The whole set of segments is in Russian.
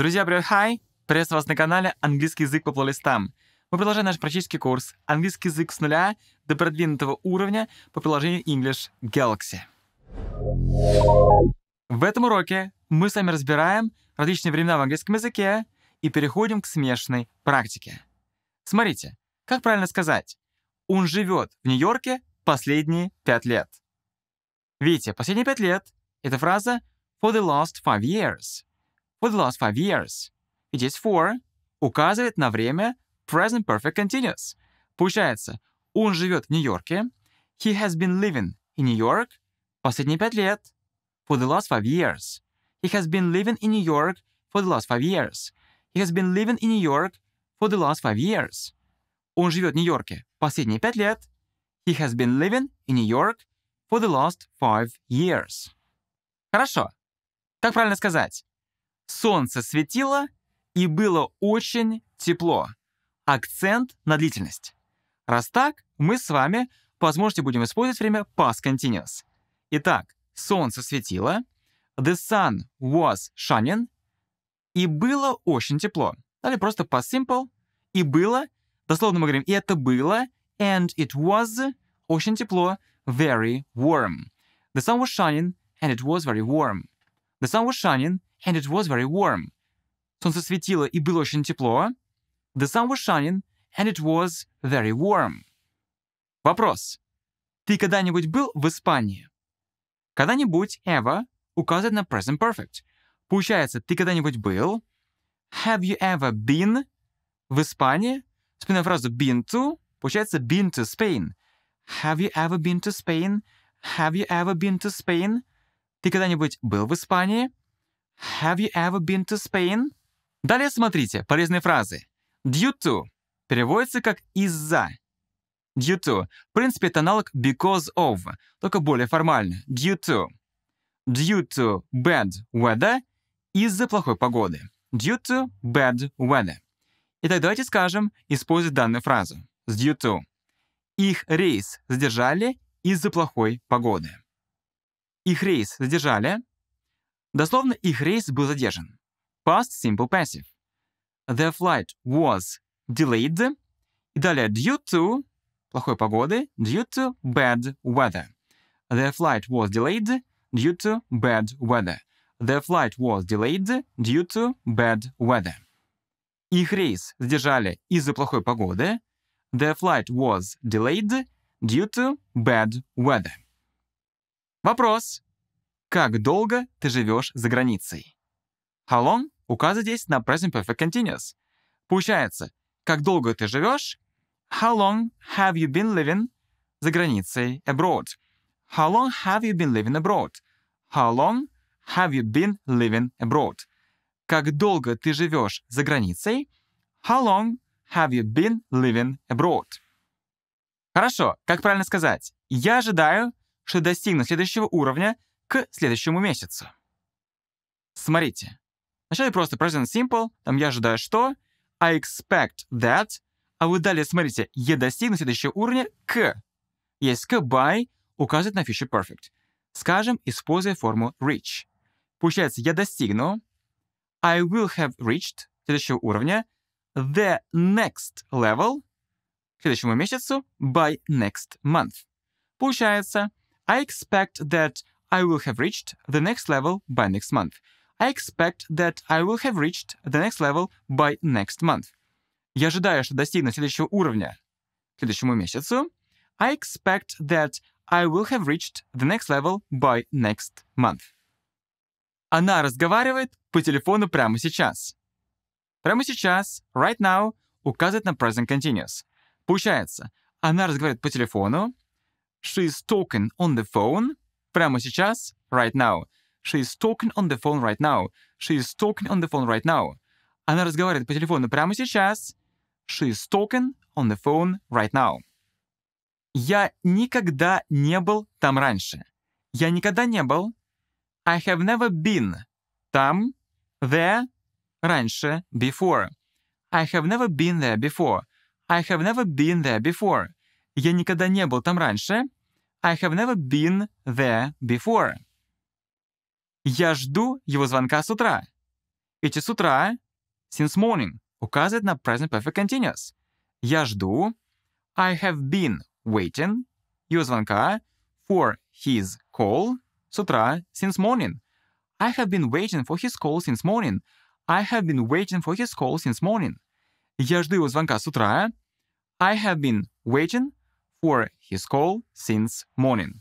Друзья, привет, хай! Приветствую вас на канале «Английский язык по плейлистам». Мы продолжаем наш практический курс «Английский язык с нуля до продвинутого уровня» по приложению English Galaxy. В этом уроке мы с вами разбираем различные времена в английском языке и переходим к смешанной практике. Смотрите, как правильно сказать? Он живет в Нью-Йорке последние пять лет. Видите, последние пять лет — это фраза «for the last five years» for the last five years. It is for указывает на время present perfect continuous. Получается, он живет в Нью-Йорке. He has been living in New York последние пять лет. For the last five years. He has been living in New York for the last five years. He has been living in New York for the last five years. Он живет в Нью-Йорке последние пять лет. He has been living in New York for the last five years. Хорошо. Как правильно сказать? Солнце светило и было очень тепло. Акцент на длительность. Раз так, мы с вами по возможности будем использовать время past continuous. Итак, солнце светило, the sun was shining, и было очень тепло. Далее просто past simple, и было, дословно мы говорим, и это было, and it was, очень тепло, very warm. The sun was shining, and it was very warm. The sun was shining, and it was very warm. Солнце светило и было очень тепло. The sun was shining, and it was very warm. Вопрос. Ты когда-нибудь был в Испании? Когда-нибудь, ever, указывает на present perfect. Получается, ты когда-нибудь был? Have you ever been в Испании? Вспоминаю фразу been to, получается been to Spain. Have you ever been to Spain? Have you ever been to Spain? Ты когда-нибудь был в Испании? Have you ever been to Spain? Далее смотрите полезные фразы. Due to переводится как «из-за». Due to. В принципе, это аналог because of, только более формально. Due to. Due to bad weather из-за плохой погоды. Due to bad weather. Итак, давайте скажем, используя данную фразу. С due to. Их рейс задержали из-за плохой погоды. Их рейс задержали Дословно их рейс был задержан. Past simple passive. Their flight was delayed. И далее due to плохой погоды, due to bad weather. Their flight was delayed due to bad weather. Their flight was delayed due to bad weather. Их рейс задержали из-за плохой погоды. Their flight was delayed due to bad weather. Вопрос. Как долго ты живешь за границей? How long указывает здесь на present perfect continuous. Получается, как долго ты живешь? How long have you been living за границей abroad? How long have you been living abroad? How long have you been living abroad? Как долго ты живешь за границей? How long have you been living abroad? Хорошо, как правильно сказать? Я ожидаю, что достигну следующего уровня — к следующему месяцу. Смотрите. Вначале просто present simple, там я ожидаю что, I expect that, а вы далее смотрите, я достигну следующего уровня к. Есть к by указывает на future perfect. Скажем, используя форму reach. Получается, я достигну, I will have reached следующего уровня, the next level к следующему месяцу by next month. Получается, I expect that I will have reached the next level by next month. I expect that I will have reached the next level by next month. Я ожидаю, что достигну следующего уровня к следующему месяцу. I expect that I will have reached the next level by next month. Она разговаривает по телефону прямо сейчас. Прямо сейчас, right now, указывает на present continuous. Получается, она разговаривает по телефону. She's talking on the phone. Прямо сейчас, right now. She is talking on the phone right now. She is talking on the phone right now. Она разговаривает по телефону прямо сейчас. She is talking on the phone right now. Я никогда не был там раньше. Я никогда не был. I have never been там, there, раньше, before. I have never been there before. I have never been there before. Я никогда не был там раньше. I have never been there before. Я жду его звонка с утра. Эти с утра, since morning, указывает на present perfect continuous. Я жду, I have been waiting, его звонка, for his call, с утра, since morning. I have been waiting for his call since morning. I have been waiting for his call since morning. Я жду его звонка с утра. I have been waiting for his call since morning.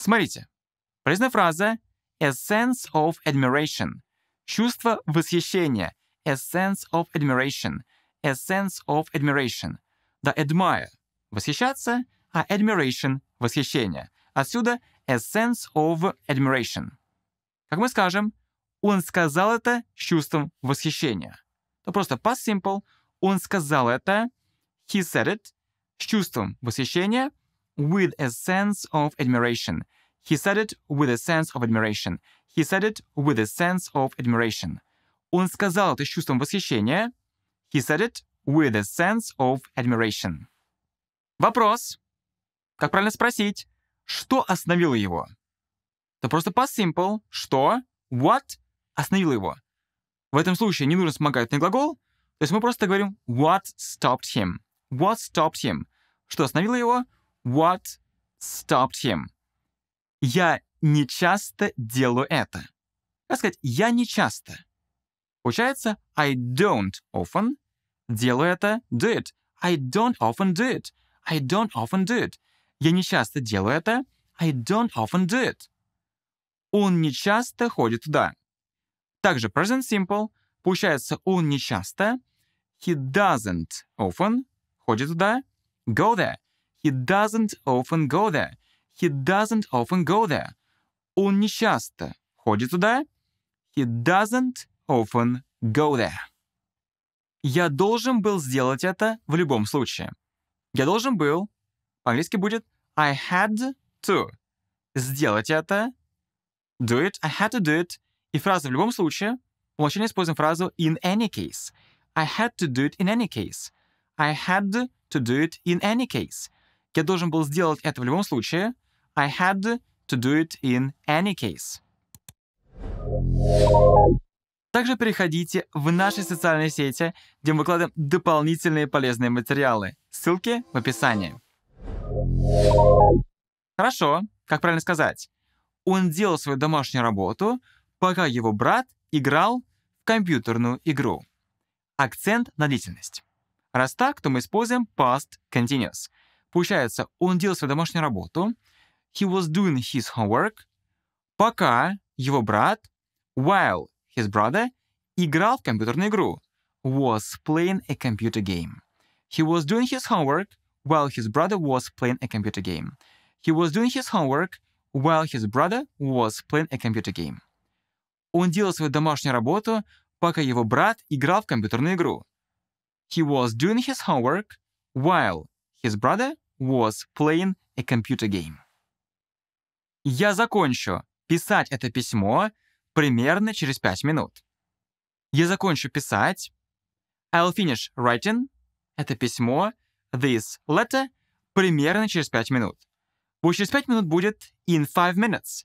Смотрите. Полезная фраза a sense of admiration. Чувство восхищения. A sense of admiration. A sense of admiration. Да, admire — восхищаться, а admiration — восхищение. Отсюда a sense of admiration. Как мы скажем, он сказал это с чувством восхищения. То просто past simple. Он сказал это. He said it с чувством восхищения, with a sense of admiration. He said it with a sense of admiration. He said it with a sense of admiration. Он сказал это с чувством восхищения. He said it with a sense of admiration. Вопрос. Как правильно спросить? Что остановило его? Это просто по simple. Что? What остановило его? В этом случае не нужно вспомогательный глагол, то есть мы просто говорим what stopped him. What stopped him? Что остановило его? What stopped him? Я не часто делаю это. Как сказать, я не часто. Получается, I don't often делаю это, do it. I don't often do it. I don't often do it. Я не часто делаю это. I don't often do it. Он не часто ходит туда. Также present simple. Получается, он не часто. He doesn't often ходит туда? Go there. He doesn't often go there. He doesn't often go there. Он не часто ходит туда. He doesn't often go there. Я должен был сделать это в любом случае. Я должен был, по-английски будет I had to сделать это, do it, I had to do it. И фраза в любом случае, мы еще используем фразу in any case. I had to do it in any case. I had to do it in any case. Я должен был сделать это в любом случае. I had to do it in any case. Также переходите в наши социальные сети, где мы выкладываем дополнительные полезные материалы. Ссылки в описании. Хорошо, как правильно сказать? Он делал свою домашнюю работу, пока его брат играл в компьютерную игру. Акцент на длительность. Раз так, то мы используем past continuous. Получается, он делал свою домашнюю работу, he was doing his homework, пока его брат, while his brother, играл в компьютерную игру, was playing a computer game. He was doing his homework while his brother was playing a computer game. He was doing his homework while his brother was playing a computer game. Он делал свою домашнюю работу, пока его брат играл в компьютерную игру. he was doing his homework while his brother was playing a computer game. Я закончу писать это письмо примерно через 5 минут. Я закончу писать. I'll finish writing это письмо, this letter, примерно через 5 минут. Вот через 5 минут будет in 5 minutes.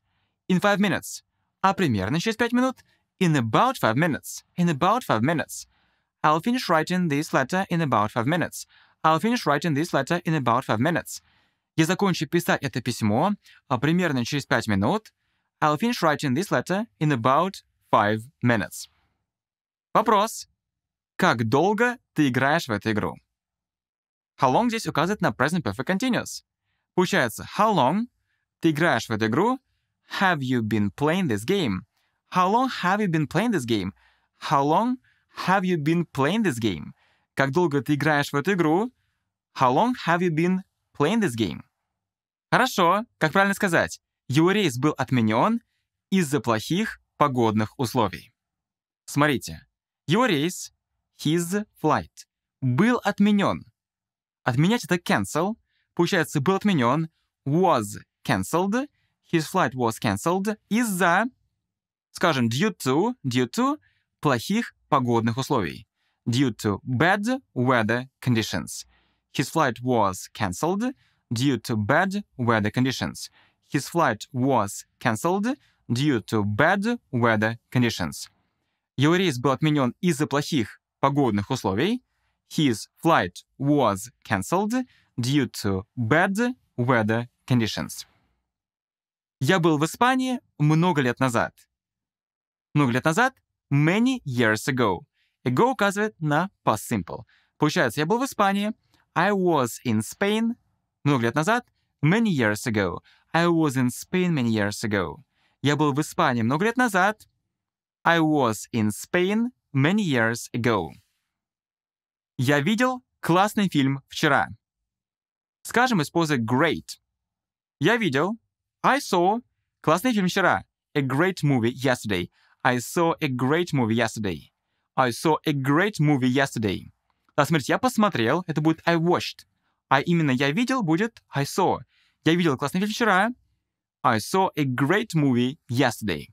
In 5 minutes. А примерно через 5 минут in about 5 minutes. In about 5 minutes. I'll finish writing this letter in about five minutes. I'll finish writing this letter in about five minutes. Я закончу писать это письмо примерно через пять минут. I'll finish writing this letter in about five minutes. Вопрос. Как долго ты играешь в эту игру? How long здесь указывает на present perfect continuous. Получается, how long ты играешь в эту игру? Have you been playing this game? How long have you been playing this game? How long have you been playing this game? Как долго ты играешь в эту игру? How long have you been playing this game? Хорошо, как правильно сказать? Его рейс был отменен из-за плохих погодных условий. Смотрите, его рейс, his flight, был отменен. Отменять это cancel, получается, был отменен, was cancelled, his flight was cancelled из-за, скажем, due to, due to — плохих погодных условий. Due to bad weather conditions. His flight was cancelled due to bad weather conditions. His flight was cancelled due to bad weather conditions. Его рейс был отменен из-за плохих погодных условий. His flight was cancelled due to bad weather conditions. Я был в Испании много лет назад. Много лет назад many years ago. Ago указывает на past simple. Получается, я был в Испании. I was in Spain много лет назад. Many years ago. I was in Spain many years ago. Я был в Испании много лет назад. I was in Spain many years ago. Я видел классный фильм вчера. Скажем, используя great. Я видел, I saw классный фильм вчера, a great movie yesterday. I saw a great movie yesterday. I saw a great movie yesterday. Да, смотрите, я посмотрел, это будет I watched. А именно я видел будет I saw. Я видел классный фильм вчера. I saw a great movie yesterday.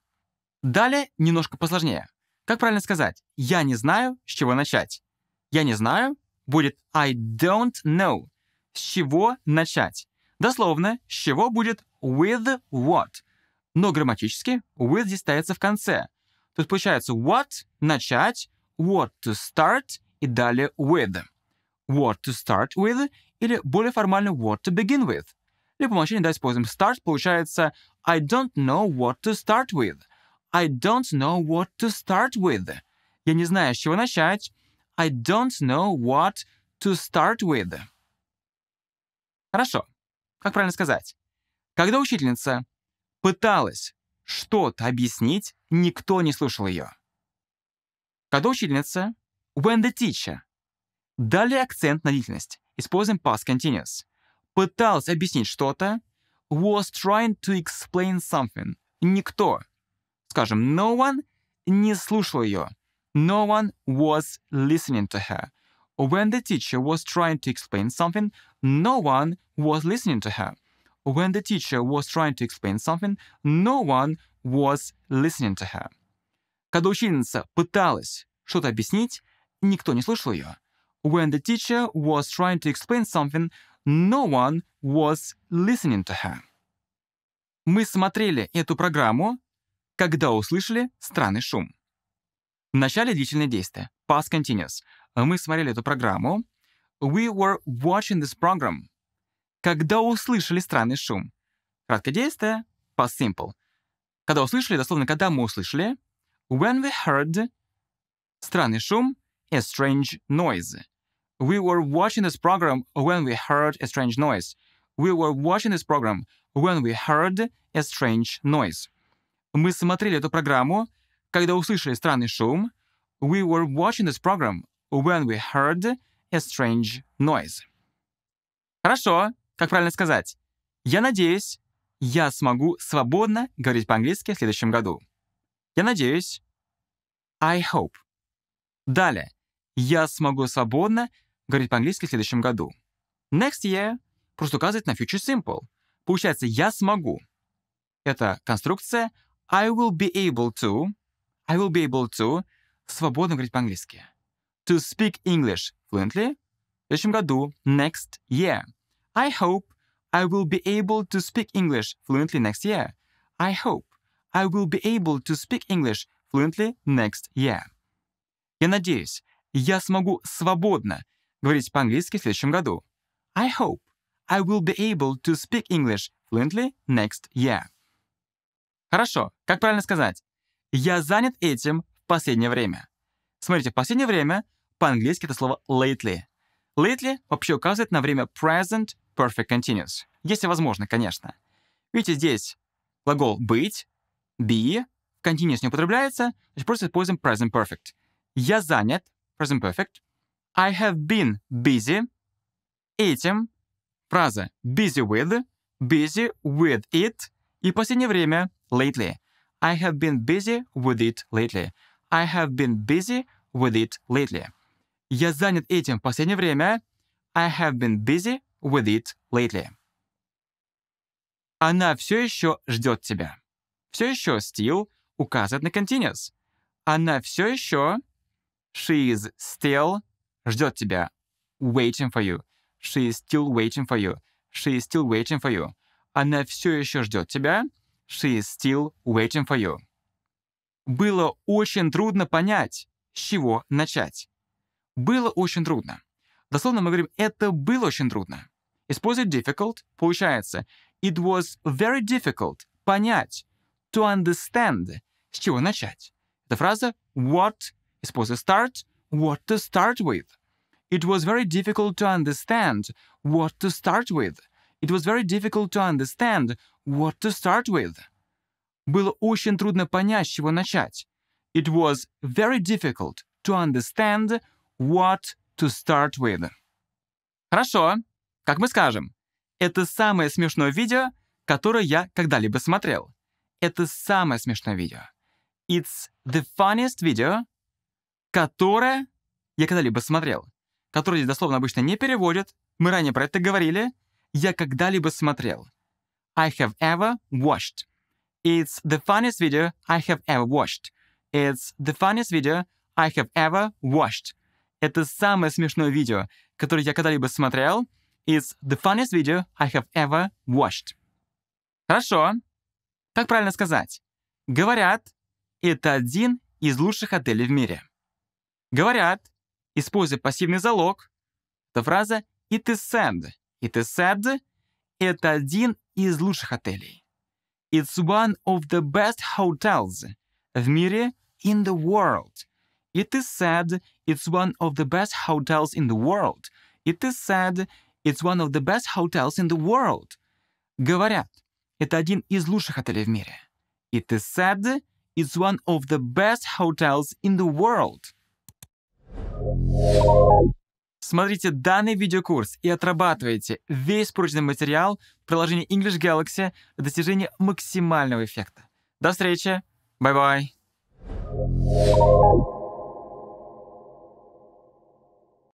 Далее немножко посложнее. Как правильно сказать? Я не знаю, с чего начать. Я не знаю будет I don't know. С чего начать? Дословно, с чего будет with what. Но грамматически with здесь ставится в конце. Тут получается what — начать, what to start и далее with. What to start with или более формально what to begin with. Или по умолчанию, да, используем start, получается I don't know what to start with. I don't know what to start with. Я не знаю, с чего начать. I don't know what to start with. Хорошо. Как правильно сказать? Когда учительница пыталась что-то объяснить, Никто не слушал ее. Когда учительница, when the teacher, дали акцент на длительность, используем past continuous, пыталась объяснить что-то, was trying to explain something. Никто, скажем, no one не слушал ее. No one was listening to her. When the teacher was trying to explain something, no one was listening to her. When the teacher was trying to explain something, no one was listening to her. Когда ученица пыталась что-то объяснить, никто не слушал ее. When the teacher was trying to explain something, no one was listening to her. Мы смотрели эту программу, когда услышали странный шум. В начале длительное действие. Past continuous. Мы смотрели эту программу. We were watching this program. Когда услышали странный шум. Краткое действие. Past simple. Когда услышали, дословно, когда мы услышали, when we heard странный шум, a strange noise. We were watching this program when we heard a strange noise. We were watching this program when we heard a strange noise. Мы смотрели эту программу, когда услышали странный шум. We were watching this program when we heard a strange noise. Хорошо, как правильно сказать? Я надеюсь, я смогу свободно говорить по-английски в следующем году. Я надеюсь. I hope. Далее. Я смогу свободно говорить по-английски в следующем году. Next year просто указывает на future simple. Получается, я смогу. Это конструкция I will be able to. I will be able to свободно говорить по-английски. To speak English fluently в следующем году, next year. I hope I will be able to speak English fluently next year. I hope I will be able to speak English fluently next year. Я надеюсь, я смогу свободно говорить по-английски в следующем году. I hope I will be able to speak English fluently next year. Хорошо, как правильно сказать? Я занят этим в последнее время. Смотрите, в последнее время по-английски это слово lately. Lately вообще указывает на время present perfect continuous. Если возможно, конечно. Видите, здесь глагол «быть», «be», continuous не употребляется, значит, просто используем present perfect. Я занят, present perfect. I have been busy этим. Фраза busy with, busy with it. И в последнее время lately. I have been busy with it lately. I have been busy with it lately. Я занят этим в последнее время. I have been busy with it lately. Она все еще ждет тебя. Все еще still указывает на continuous. Она все еще she is still ждет тебя. Waiting for you. She is still waiting for you. She is still waiting for you. Она все еще ждет тебя. She is still waiting for you. Было очень трудно понять, с чего начать. Было очень трудно. Дословно мы говорим, это было очень трудно. Использовать difficult получается It was very difficult — понять, to understand — с чего начать. Это фраза what, используя start, what to start with. It was very difficult to understand what to start with. It was very difficult to understand what to start with. Было очень трудно понять, с чего начать. It was very difficult to understand what to start with. Хорошо. Как мы скажем, это самое смешное видео, которое я когда-либо смотрел. Это самое смешное видео. It's the funniest video, которое я когда-либо смотрел. Которое здесь дословно обычно не переводят. Мы ранее про это говорили. Я когда-либо смотрел. I have ever watched. It's the funniest video I have ever watched. It's the funniest video I have ever watched. Это самое смешное видео, которое я когда-либо смотрел. It's the funniest video I have ever watched. Хорошо. Как правильно сказать? Говорят, это один из лучших отелей в мире. Говорят, используя пассивный залог, эта фраза it is said. It is said — это один из лучших отелей. It's one of the best hotels в мире in the world. It is said it's one of the best hotels in the world. It is said It's one of the best hotels in the world. Говорят, это один из лучших отелей в мире. It is said it's one of the best hotels in the world. Смотрите данный видеокурс и отрабатывайте весь прочный материал в приложении English Galaxy для достижения максимального эффекта. До встречи. Бай-бай.